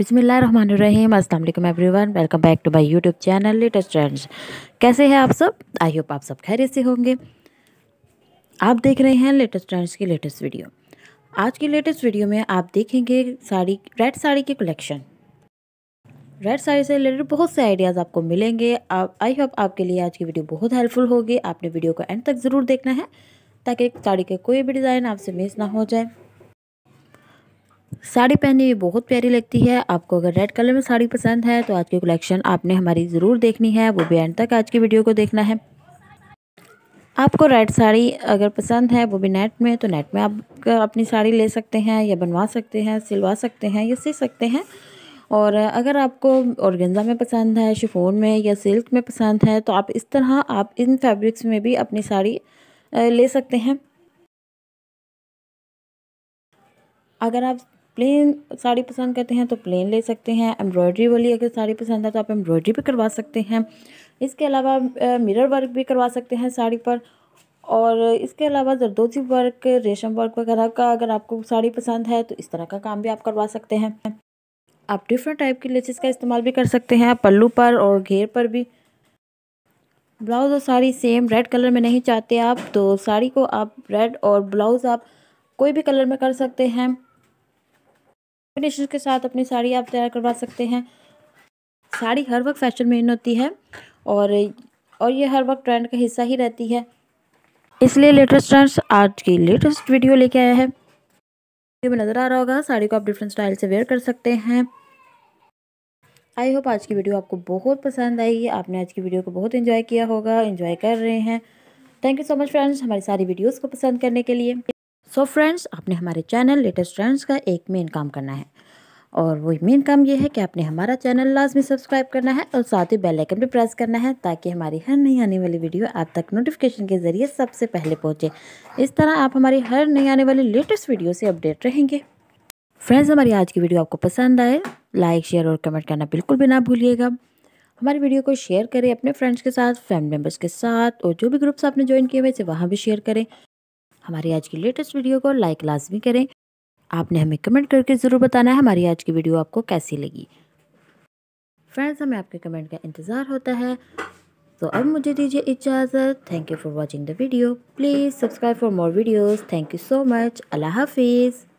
अस्सलाम वालेकुम everyone welcome back to my YouTube channel latest trends कैसे हैं आप सब आई होप आप सब खैर से होंगे आप देख रहे हैं लेटेस्ट ट्रेंड्स की लेटेस्ट वीडियो आज की लेटेस्ट वीडियो में आप देखेंगे साड़ी रेड साड़ी के कलेक्शन रेड साड़ी से रिलेटेड बहुत से आइडियाज़ आपको मिलेंगे आप आई होप आपके लिए आज की वीडियो बहुत हेल्पफुल होगी आपने वीडियो को एंड तक ज़रूर देखना है ताकि साड़ी का कोई भी डिज़ाइन आपसे मिस ना हो जाए साड़ी पहनी हुई बहुत प्यारी लगती है आपको अगर रेड कलर में साड़ी पसंद है तो आज की कलेक्शन आपने हमारी ज़रूर देखनी है वो भी एंड तक आज की वीडियो को देखना है आपको रेड साड़ी अगर पसंद है वो भी नेट में तो नेट में आप अपनी साड़ी ले सकते हैं या बनवा सकते हैं सिलवा सकते हैं या सी सकते हैं और अगर आपको औरगेंजा में पसंद है शिफोन में या सिल्क में पसंद है तो आप इस तरह आप इन फैब्रिक्स में भी अपनी साड़ी ले सकते हैं अगर आप प्लेन साड़ी पसंद करते हैं तो प्लेन ले सकते हैं एम्ब्रॉयडरी वाली अगर साड़ी पसंद है तो आप एम्ब्रॉयडरी भी करवा सकते हैं इसके अलावा मिरर वर्क भी करवा सकते हैं साड़ी पर और इसके अलावा जरदोजी वर्क रेशम वर्क वगैरह का अगर आपको साड़ी पसंद है तो इस तरह का काम भी आप करवा सकते हैं आप डिफरेंट टाइप की लेसेस का इस्तेमाल भी कर सकते हैं पल्लू पर और घेर पर भी ब्लाउज़ और साड़ी सेम रेड कलर में नहीं चाहते आप तो साड़ी को आप रेड और ब्लाउज़ आप कोई भी कलर में कर सकते हैं कॉम्बिनेशन के साथ अपनी साड़ी आप तैयार करवा सकते हैं साड़ी हर वक्त फैशन में इन होती है और और ये हर वक्त ट्रेंड का हिस्सा ही रहती है इसलिए लेटेस्ट ट्रेंड्स आज की लेटेस्ट वीडियो लेके आया है वीडियो में नज़र आ रहा होगा साड़ी को आप डिफरेंट स्टाइल से वेयर कर सकते हैं आई होप आज की वीडियो आपको बहुत पसंद आई आपने आज की वीडियो को बहुत इन्जॉय किया होगा इन्जॉय कर रहे हैं thank you so much friends हमारी सारी वीडियोज़ को पसंद करने के लिए सो so फ्रेंड्स आपने हमारे चैनल लेटेस्ट ट्रेंड्स का एक मेन काम करना है और वो मेन काम ये है कि आपने हमारा चैनल लाजमी सब्सक्राइब करना है और साथ ही बेल आइकन भी प्रेस करना है ताकि हमारी हर नई आने वाली वीडियो आप तक नोटिफिकेशन के ज़रिए सबसे पहले पहुंचे इस तरह आप हमारी हर नई आने वाली लेटेस्ट वीडियो से अपडेट रहेंगे फ्रेंड्स हमारी आज की वीडियो आपको पसंद आए लाइक शेयर और कमेंट करना बिल्कुल भी ना भूलिएगा हमारी वीडियो को शेयर करें अपने फ्रेंड्स के साथ फैमिली मेम्बर्स के साथ और जो भी ग्रुप्स आपने ज्वाइन किए हुए थे वहाँ भी शेयर करें हमारी आज की लेटेस्ट वीडियो को लाइक लाजमी करें आपने हमें कमेंट करके ज़रूर बताना है हमारी आज की वीडियो आपको कैसी लगी फ्रेंड्स हमें आपके कमेंट का इंतज़ार होता है तो अब मुझे दीजिए इजाज़त thank you for watching the video please subscribe for more videos thank you so much अल्लाह हाफिज़